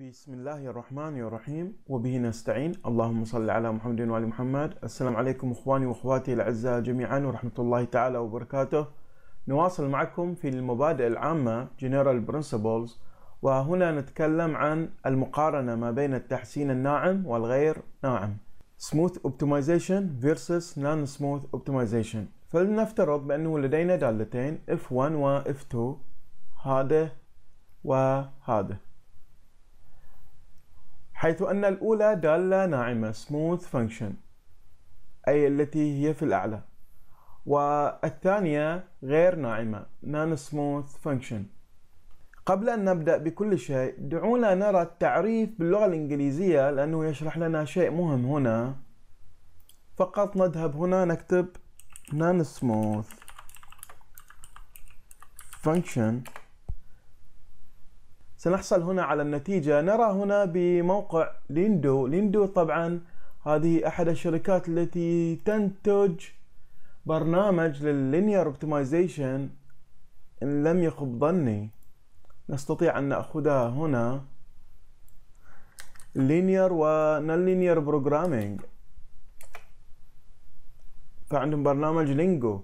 بسم الله الرحمن الرحيم وبه نستعين اللهم صل على محمد وآل محمد السلام عليكم إخواني وأخواتي الأعزاء جميعا ورحمة الله تعالى وبركاته نواصل معكم في المبادئ العامة General Principles وهنا نتكلم عن المقارنة ما بين التحسين الناعم والغير ناعم Smooth Optimization versus Non-Smooth Optimization فلنفترض بأنه لدينا دالتين F1 و F2 هذا وهذا حيث أن الأولى دالة ناعمة smooth function أي التي هي في الأعلى والثانية غير ناعمة non smooth function قبل أن نبدأ بكل شيء دعونا نرى التعريف باللغة الإنجليزية لأنه يشرح لنا شيء مهم هنا فقط نذهب هنا نكتب non smooth function سنحصل هنا على النتيجة نرى هنا بموقع ليندو ليندو طبعا هذه أحد الشركات التي تنتج برنامج لللينير اوبتمايزيشن إن لم يخب ظني نستطيع أن نأخذها هنا لينير و non-linear فعندهم برنامج لينجو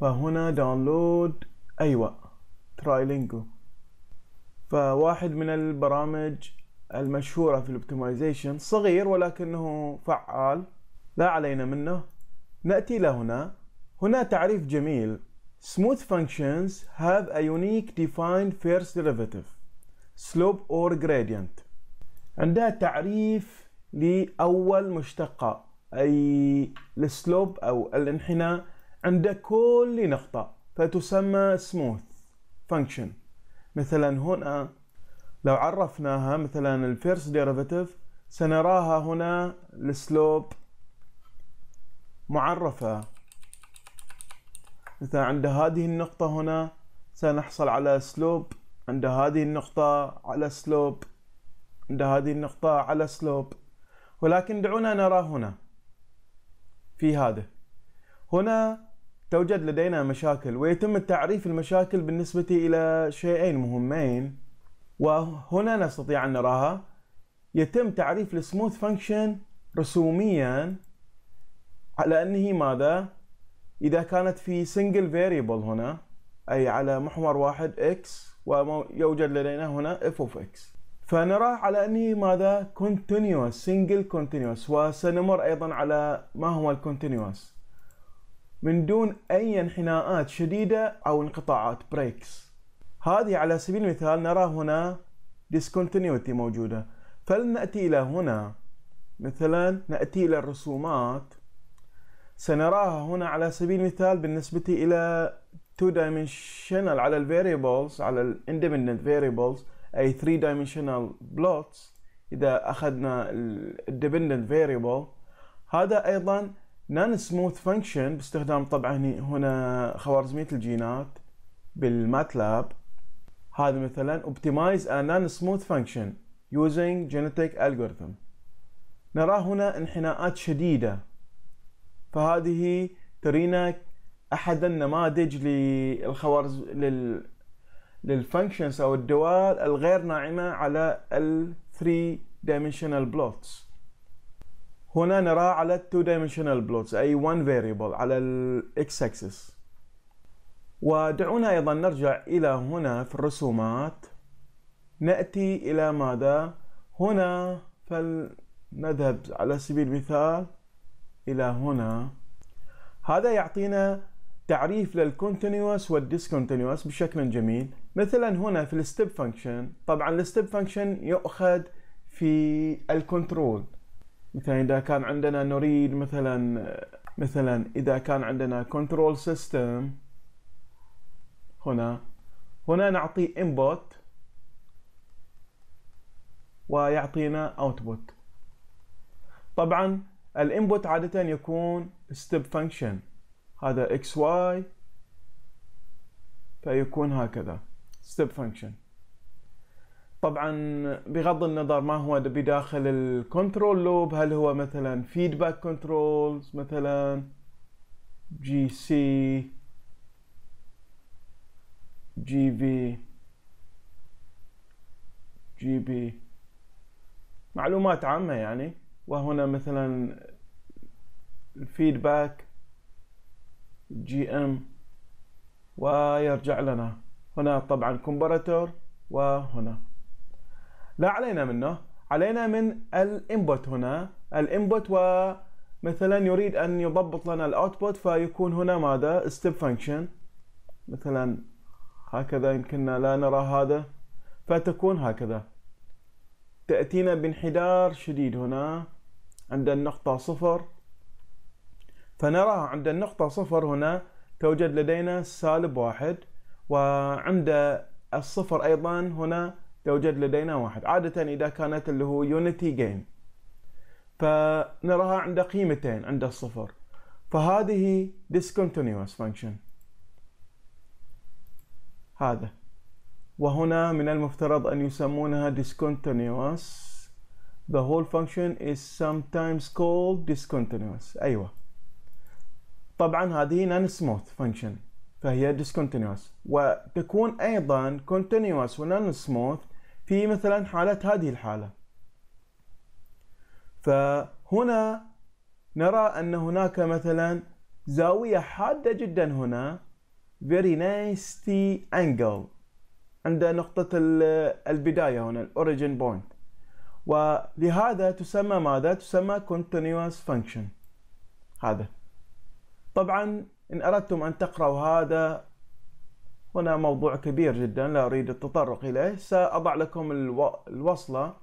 فهنا داونلود أيوة تراي لينجو فواحد من البرامج المشهورة في الاوبتمايزيشن صغير ولكنه فعال لا علينا منه نأتي إلى هنا هنا تعريف جميل smooth functions have a unique defined first derivative slope or gradient عندها تعريف لأول مشتقة أي السلوب أو الانحناء عند كل نقطة فتسمى smooth function مثلا هنا لو عرفناها مثلا الفيرست ديريفاتيف سنراها هنا السلوب معرفة مثلا عند هذه النقطة هنا سنحصل على سلوب عند هذه النقطة على سلوب عند هذه النقطة على سلوب ولكن دعونا نرى هنا في هذا هنا توجد لدينا مشاكل ويتم تعريف المشاكل بالنسبة إلى شيئين مهمين وهنا نستطيع أن نراها يتم تعريف السموث فانكشن رسوميا على أنه ماذا؟ إذا كانت في سنجل فاريبل هنا أي على محور واحد x ويوجد لدينا هنا f of x فنرى على أنه ماذا؟ continuous single continuous وسنمر أيضا على ما هو الكونتينيوس من دون أي انحناءات شديدة أو انقطاعات بريكس هذه على سبيل المثال نرى هنا discontinuity موجودة فلنأتي إلى هنا مثلا نأتي إلى الرسومات سنراها هنا على سبيل المثال بالنسبة إلى تو dimensional على ال variables على ال independent variables أي 3 dimensional plots إذا أخذنا ال dependent variable هذا أيضا نان سموث فانكشن باستخدام طبعا هنا خوارزميه الجينات بالماتلاب هذا مثلا اوبتمايز a نان سموث فانكشن يوزنج genetic الجوريثم نراه هنا انحناءات شديدة فهذه ترينا أحد النماذج للخوارز لل للفانكشنز أو الدوال الغير ناعمة على ال 3 dimensional plots هنا نرى على التو دايمنشنال بلوتس اي 1 فاريبل على الاكس اكسس ودعونا ايضا نرجع الى هنا في الرسومات ناتي الى ماذا هنا فلنذهب على سبيل المثال الى هنا هذا يعطينا تعريف للكونتينوس والديسكونتينوس بشكل جميل مثلا هنا في الستيب فانكشن طبعا الستيب فانكشن يؤخذ في الكنترول مثلا اذا كان عندنا نريد مثلا مثلا اذا كان عندنا كنترول سيستم هنا هنا نعطي انبوت ويعطينا اوتبوت طبعا الانبوت عادة يكون ستيب فانكشن هذا اكس واي فيكون هكذا ستيب فانكشن طبعا بغض النظر ما هو بداخل الكنترول لوب هل هو مثلا فيدباك كنترولز مثلا جي سي جي في جي بي معلومات عامة يعني وهنا مثلا الفيدباك جي ام ويرجع لنا هنا طبعا كومباراتور وهنا لا علينا منه علينا من الانبوت هنا الانبوت ومثلا يريد ان يضبط لنا الاوتبوت فيكون هنا ماذا ستيب فانكشن مثلا هكذا يمكننا لا نرى هذا فتكون هكذا تأتينا بانحدار شديد هنا عند النقطة صفر فنرى عند النقطة صفر هنا توجد لدينا سالب واحد وعند الصفر أيضا هنا توجد لدينا واحد عادة إذا كانت اللي هو يونيتي جين فنراها عند قيمتين عند الصفر فهذه discontinuous function هذا وهنا من المفترض أن يسمونها discontinuous the whole function is sometimes called discontinuous أيوة طبعا هذه non-smooth function فهي discontinuous وتكون أيضا continuous و non-smooth في مثلا حالات هذه الحالة فهنا نرى أن هناك مثلا زاوية حادة جدا هنا very nasty angle عند نقطة البداية هنا origin point ولهذا تسمى ماذا؟ تسمى continuous function هذا طبعا إن أردتم أن تقرأوا هذا هنا موضوع كبير جدا لا أريد التطرق إليه سأضع لكم الو... الوصلة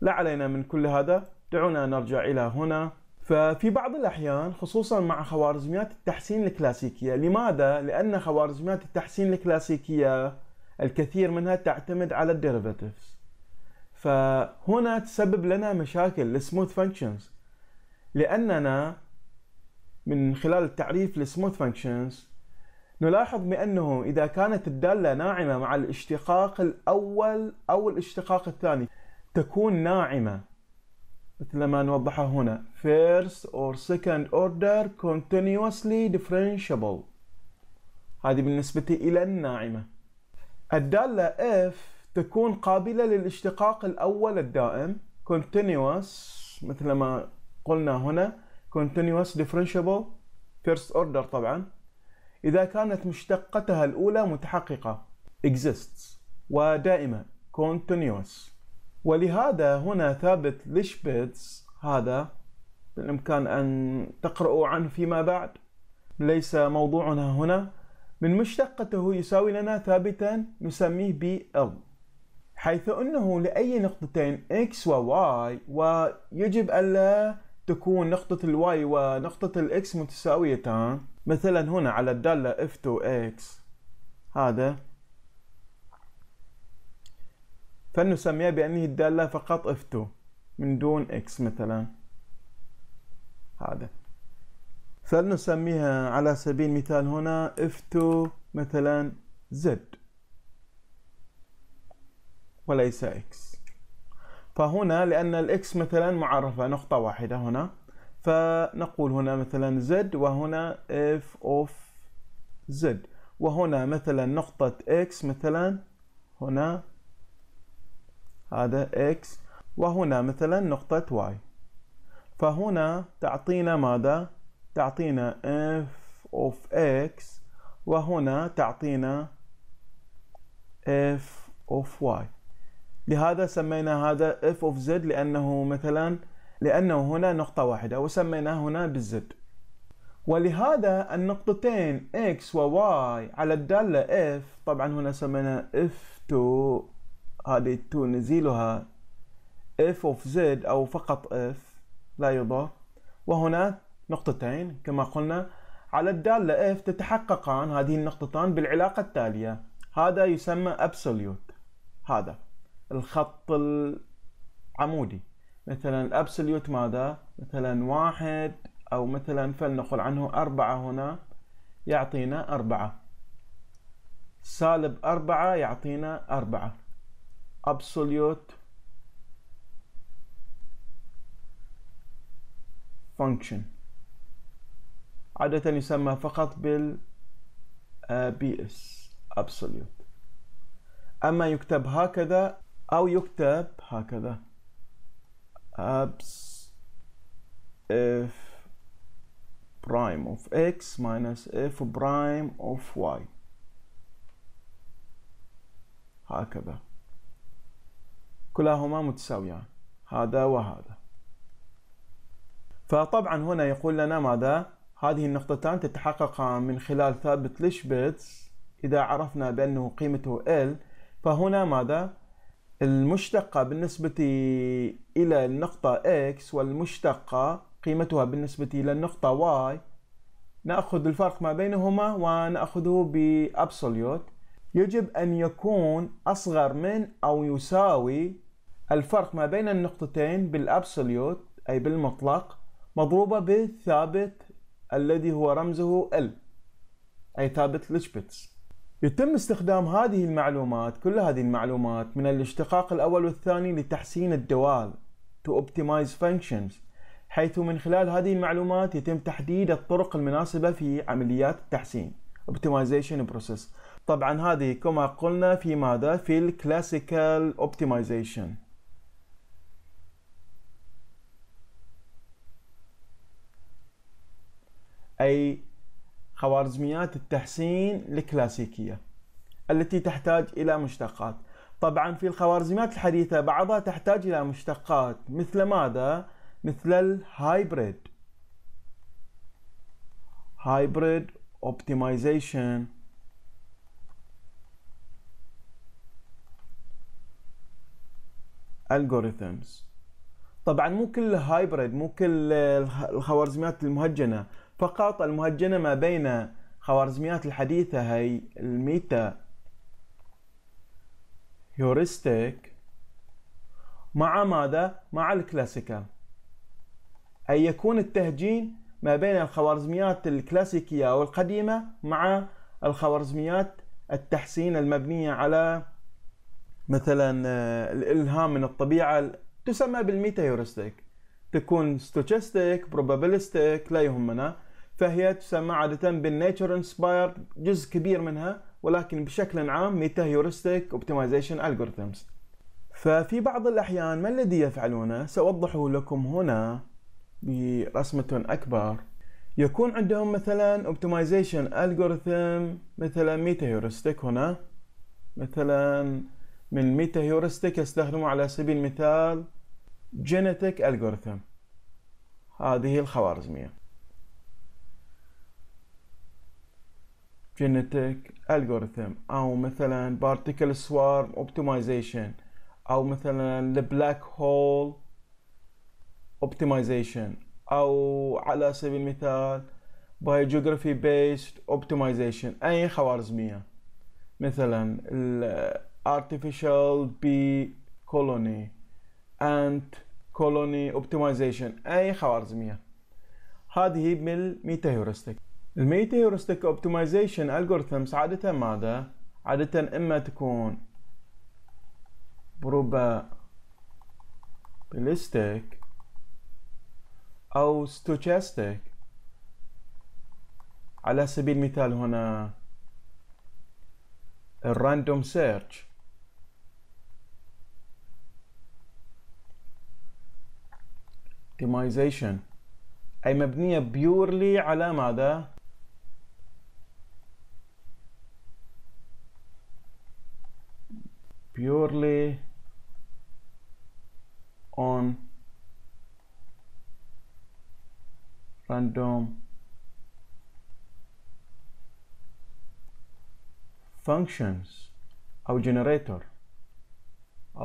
لا علينا من كل هذا دعونا نرجع إلى هنا ففي بعض الأحيان خصوصا مع خوارزميات التحسين الكلاسيكية لماذا؟ لأن خوارزميات التحسين الكلاسيكية الكثير منها تعتمد على الديريفاتيفز فهنا تسبب لنا مشاكل السموث فانكشنز لأننا من خلال التعريف للسموث فانكشنز نلاحظ بأنه إذا كانت الدالة ناعمة مع الاشتقاق الأول أو الاشتقاق الثاني تكون ناعمة مثل ما نوضحها هنا first or second order continuously differentiable هذه بالنسبة إلى الناعمة الدالة F تكون قابلة للاشتقاق الأول الدائم continuous مثل ما قلنا هنا continuous differentiable first order طبعاً إذا كانت مشتقتها الأولى متحققة exists ودائمة continuous ولهذا هنا ثابت لشبيتس هذا بالإمكان أن تقرأوا عنه فيما بعد ليس موضوعنا هنا من مشتقته يساوي لنا ثابتا نسميه ب L حيث أنه لأي نقطتين X و Y ويجب ألا تكون نقطة ال Y ونقطة ال X متساويتان مثلا هنا على الدالة F2X هذا فلنسميها بأنه الدالة فقط F2 من دون X مثلا هذا فلنسميها على سبيل المثال هنا F2 مثلا Z وليس X فهنا لأن الإكس مثلا معرفة نقطة واحدة هنا فنقول هنا مثلا Z وهنا F of Z وهنا مثلا نقطة X مثلا هنا هذا X وهنا مثلا نقطة Y فهنا تعطينا ماذا؟ تعطينا F of X وهنا تعطينا F of Y لهذا سمينا هذا F of Z لأنه مثلا لأنه هنا نقطة واحدة وسميناه هنا بالزد ولهذا النقطتين x و y على الدالة f طبعا هنا سمينا f2 هذه 2 نزيلها f of z أو فقط f لا يضاف وهنا نقطتين كما قلنا على الدالة f تتحققان هذه النقطتان بالعلاقة التالية هذا يسمى absolute هذا الخط العمودي مثلا الابسوليوت ماذا مثلا واحد او مثلا فلنقل عنه أربعة هنا يعطينا أربعة سالب أربعة يعطينا أربعة absolute function عادة يسمى فقط بال آه، اس absolute أما يكتب هكذا أو يكتب هكذا perhaps f prime of x minus f prime of y هكذا كلاهما متساويان هذا وهذا فطبعا هنا يقول لنا ماذا هذه النقطتان تتحقق من خلال ثابت ليشبتس إذا عرفنا بأنه قيمته L فهنا ماذا المشتقة بالنسبة إلى النقطة x والمشتقة قيمتها بالنسبة إلى النقطة y نأخذ الفرق ما بينهما ونأخذه بأبسوليوت يجب أن يكون أصغر من أو يساوي الفرق ما بين النقطتين بالأبسوليوت أي بالمطلق مضروبة بالثابت الذي هو رمزه L أي ثابت لشبتس يتم استخدام هذه المعلومات كل هذه المعلومات من الاشتقاق الأول والثاني لتحسين الدوال to optimize functions حيث من خلال هذه المعلومات يتم تحديد الطرق المناسبة في عمليات التحسين optimization process طبعا هذه كما قلنا في ماذا في الكلاسيكال optimization أي خوارزميات التحسين الكلاسيكية التي تحتاج إلى مشتقات طبعا في الخوارزميات الحديثة بعضها تحتاج إلى مشتقات مثل ماذا؟ مثل الهايبريد هايبريد اوبتمايزيشن algorithms طبعا مو كل هايبريد مو كل الخوارزميات المهجنه فقط المهجنة ما بين خوارزميات الحديثة هي الميتا هيوريستيك مع ماذا؟ مع الكلاسيكال أي يكون التهجين ما بين الخوارزميات الكلاسيكية أو القديمة مع الخوارزميات التحسين المبنية على مثلا آه، الإلهام من الطبيعة تسمى بالميتا هيوريستيك تكون ستوتشستيك بروبابلستيك لا يهمنا فهي تسمى عادة بالنيتشر انسبايرد جزء كبير منها ولكن بشكل عام ميتا هيورستيك اوبتمايزيشن الجوريثمز ففي بعض الأحيان ما الذي يفعلونه سأوضحه لكم هنا برسمة أكبر يكون عندهم مثلا اوبتمايزيشن الجوريثم مثلا ميتا هيورستيك هنا مثلا من ميتا هيورستيك يستخدموا على سبيل المثال جينيتيك الجوريثم هذه الخوارزمية جينيتيك الجوريثم او مثلا بارتيكل سوارم اوبتمايزيشن او مثلا البلاك هول اوبتمايزيشن او على سبيل المثال باي جيوغرافي بيست اوبتمايزيشن اي خوارزميه مثلا الارتفيشال بي كولوني انت كولوني اوبتمايزيشن اي خوارزميه هذه من الميتا هيورستيك الميتيورستيك اوبتمايزيشن الجوريثمز عادة ماذا؟ عادة اما تكون probabilistic او stochastic على سبيل المثال هنا الراندوم سيرش اوبتمايزيشن أي مبنية بيورلي على ماذا؟ purely on random functions our generator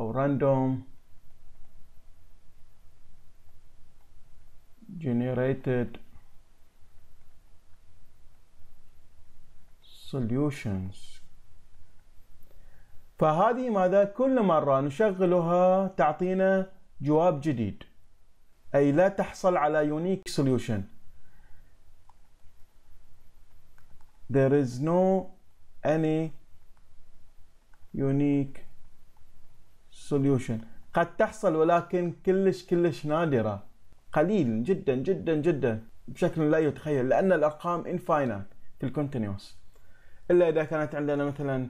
our random generated solutions فهذه ماذا كل مرة نشغلها تعطينا جواب جديد أي لا تحصل على unique solution there is no any unique solution قد تحصل ولكن كلش كلش نادرة قليل جدا جدا جدا بشكل لا يتخيل لأن الأرقام infinite في الكونتينيوس إلا إذا كانت عندنا مثلا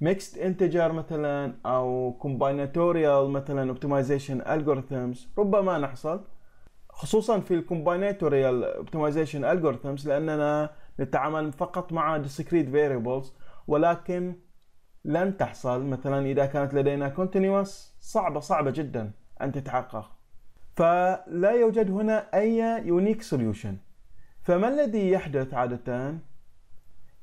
ميكست انتجر مثلا او كومبايناتوريال مثلا اوبتمايزيشن الجوريثمز ربما نحصل خصوصا في الكومبايناتوريال اوبتمايزيشن الجوريثمز لاننا نتعامل فقط مع discrete variables ولكن لن تحصل مثلا اذا كانت لدينا continuous صعبه صعبه جدا ان تتحقق فلا يوجد هنا اي يونيك سوليوشن فما الذي يحدث عاده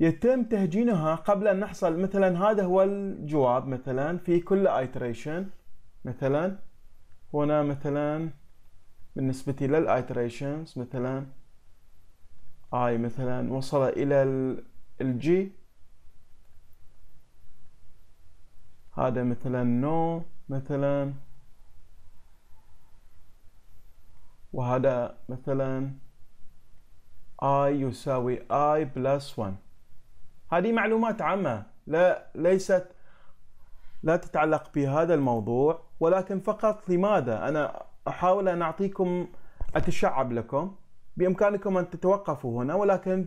يتم تهجينها قبل ان نحصل مثلا هذا هو الجواب مثلا في كل ايتريشن مثلا هنا مثلا بالنسبة للايتريشنز مثلا اي مثلا وصل الى الجي هذا مثلا نو مثلا وهذا مثلا i يساوي i بلس 1 هذه معلومات عامة لا ليست لا تتعلق بهذا الموضوع ولكن فقط لماذا أنا أحاول أن أعطيكم أتشعب لكم بإمكانكم أن تتوقفوا هنا ولكن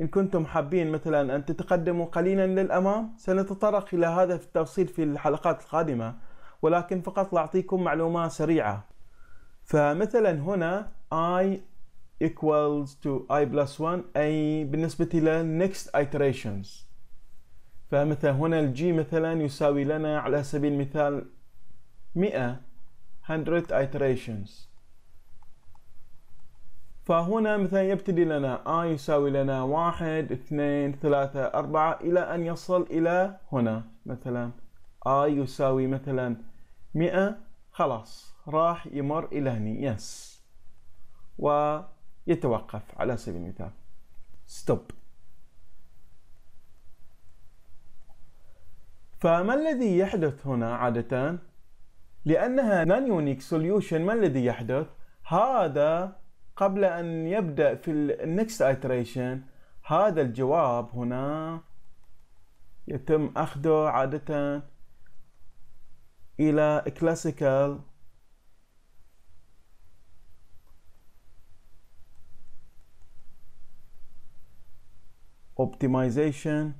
إن كنتم حابين مثلا أن تتقدموا قليلا للأمام سنتطرق إلى هذا في التفصيل في الحلقات القادمة ولكن فقط لأعطيكم معلومة سريعة فمثلا هنا I equals to i plus 1 أي بالنسبة إلى next iterations فمثلا هنا الجي مثلا يساوي لنا على سبيل المثال 100 100 iterations فهنا مثلا يبتدي لنا i يساوي لنا 1 2 3 4 إلى أن يصل إلى هنا مثلا i يساوي مثلا 100 خلاص راح يمر إلى هنا يس yes. و يتوقف على سبيل المثال ستوب فما الذي يحدث هنا عادة؟ لأنها نان يونيك سوليوشن ما الذي يحدث؟ هذا قبل أن يبدأ في النكست iteration هذا الجواب هنا يتم أخذه عادة إلى classical optimization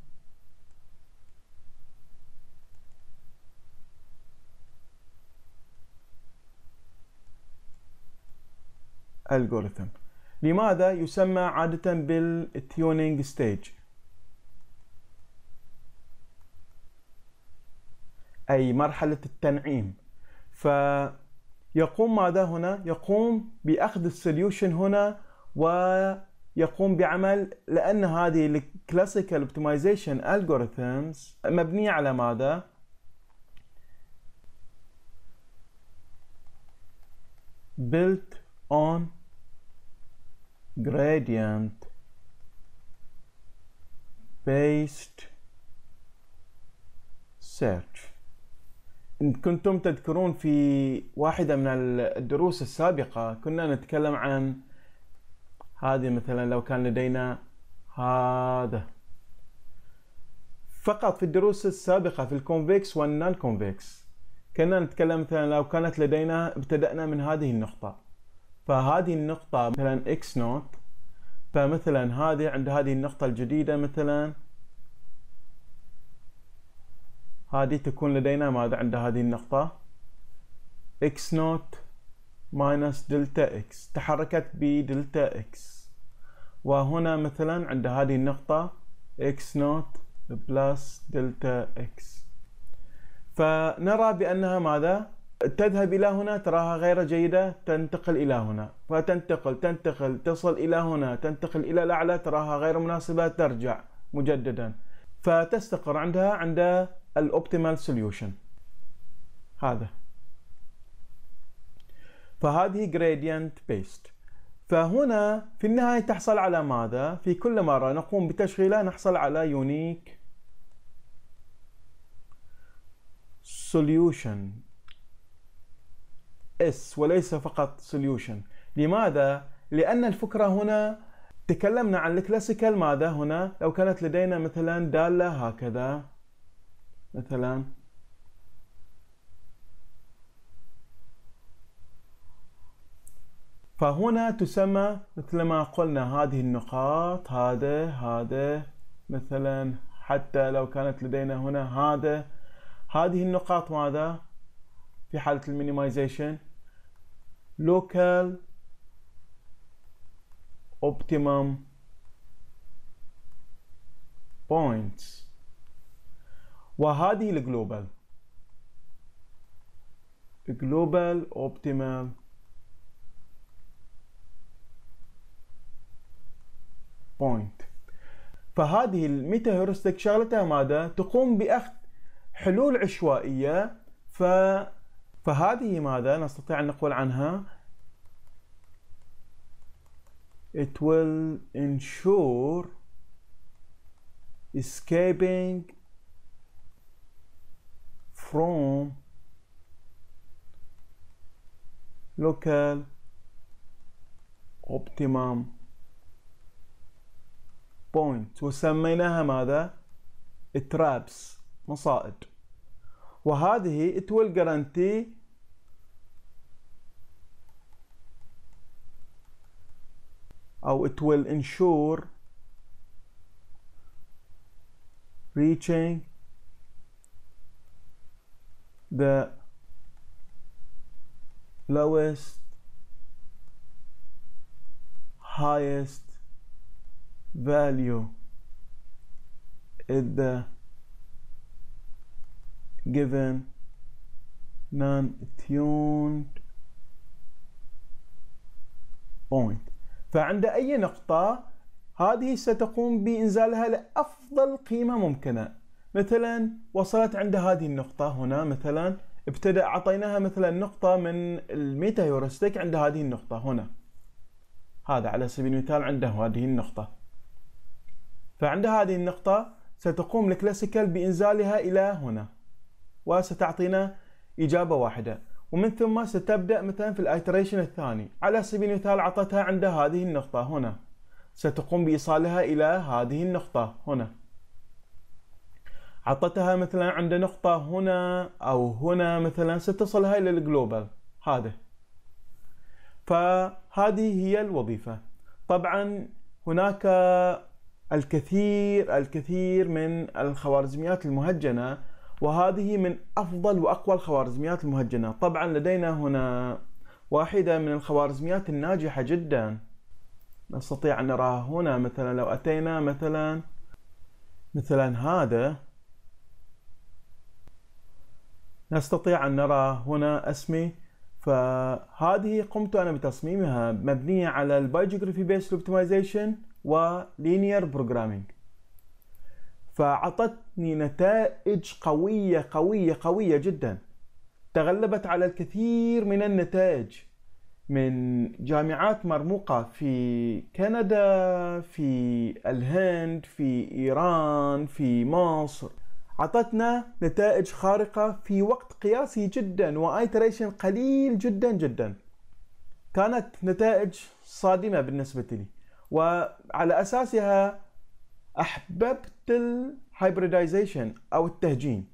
algorithm لماذا يسمى عادة بالتيونينج ستيج أي مرحلة التنعيم فيقوم ماذا هنا؟ يقوم بأخذ السوليوشن هنا و يقوم بعمل لان هذه الكلاسيكال اوبتمايزيشن الجوريثمز مبنيه على ماذا؟ built on gradient based search إن كنتم تذكرون في واحدة من الدروس السابقة كنا نتكلم عن هذه مثلا لو كان لدينا هذا فقط في الدروس السابقة في الكونفكس والنان كونفكس كنا نتكلم مثلا لو كانت لدينا ابتدأنا من هذه النقطة فهذه النقطة مثلا x نوت فمثلا هذه عند هذه النقطة الجديدة مثلا هذه تكون لدينا ماذا عند هذه النقطة x نوت ماينس دلتا اكس تحركت بدلتا اكس وهنا مثلا عند هذه النقطة اكس نوت بلس دلتا اكس فنرى بأنها ماذا؟ تذهب إلى هنا تراها غير جيدة تنتقل إلى هنا فتنتقل تنتقل تصل إلى هنا تنتقل إلى الأعلى تراها غير مناسبة ترجع مجددا فتستقر عندها عند الأوبتيمال سوليوشن هذا فهذه gradient based فهنا في النهاية تحصل على ماذا؟ في كل مرة نقوم بتشغيلها نحصل على unique solution S وليس فقط solution لماذا؟ لأن الفكرة هنا تكلمنا عن الكلاسيكال ماذا هنا؟ لو كانت لدينا مثلا دالة هكذا مثلا فهنا تسمى مثل ما قلنا هذه النقاط هذا هذا مثلا حتى لو كانت لدينا هنا هذا هذه النقاط ماذا في حالة المينيمايزيشن local optimum points وهذه الجلوبال global optimal بوينت فهذه الميتا هيورستيك شغلتها ماذا؟ تقوم بأخذ حلول عشوائية ف... فهذه ماذا نستطيع أن نقول عنها It will ensure escaping from local optimum point وسميناها ماذا؟ ترابس مصائد وهذه it will guarantee أو it will ensure reaching the lowest highest فاليو at the given non-tuned point فعند أي نقطة هذه ستقوم بإنزالها لأفضل قيمة ممكنة مثلا وصلت عند هذه النقطة هنا مثلا ابتدأ أعطيناها مثلا نقطة من الميتا هيورستيك عند هذه النقطة هنا هذا على سبيل المثال عنده هذه النقطة فعند هذه النقطة ستقوم الكلاسيكال بإنزالها إلى هنا وستعطينا إجابة واحدة ومن ثم ستبدأ مثلا في الايتريشن الثاني على سبيل المثال عطتها عند هذه النقطة هنا ستقوم بإيصالها إلى هذه النقطة هنا عطتها مثلا عند نقطة هنا أو هنا مثلا ستصلها إلى الجلوبال هذا فهذه هي الوظيفة طبعا هناك الكثير الكثير من الخوارزميات المهجنة وهذه من أفضل وأقوى الخوارزميات المهجنة طبعا لدينا هنا واحدة من الخوارزميات الناجحة جدا نستطيع أن نراها هنا مثلا لو أتينا مثلا مثلا هذا نستطيع أن نرى هنا اسمي فهذه قمت أنا بتصميمها مبنية على البايجرافي بيست اوبتمايزيشن ولينير بروجرامينج فعطتني نتائج قوية قوية قوية جدا تغلبت على الكثير من النتائج من جامعات مرموقة في كندا في الهند في إيران في مصر عطتنا نتائج خارقة في وقت قياسي جدا وايتريشن قليل جدا جدا كانت نتائج صادمة بالنسبة لي وعلى اساسها احببت الهايبريدايزيشن او التهجين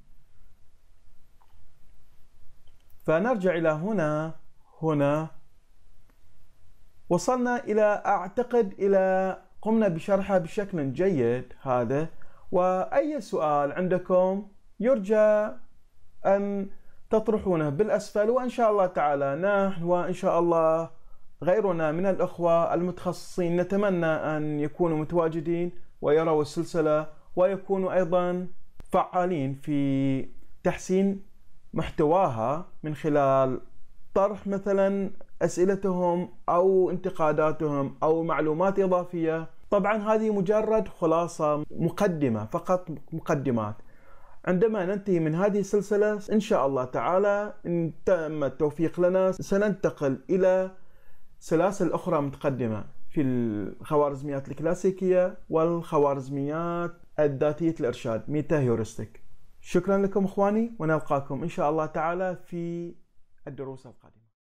فنرجع الى هنا هنا وصلنا الى اعتقد الى قمنا بشرحها بشكل جيد هذا واي سؤال عندكم يرجى ان تطرحونه بالاسفل وان شاء الله تعالى نحن وان شاء الله غيرنا من الأخوة المتخصصين نتمنى أن يكونوا متواجدين ويروا السلسلة ويكونوا أيضا فعالين في تحسين محتواها من خلال طرح مثلا أسئلتهم أو انتقاداتهم أو معلومات إضافية طبعا هذه مجرد خلاصة مقدمة فقط مقدمات عندما ننتهي من هذه السلسلة إن شاء الله تعالى إن تم التوفيق لنا سننتقل إلى سلاسل أخرى متقدمة في الخوارزميات الكلاسيكية والخوارزميات الذاتية الإرشاد ميتا هيورستيك شكرا لكم إخواني ونلقاكم إن شاء الله تعالى في الدروس القادمة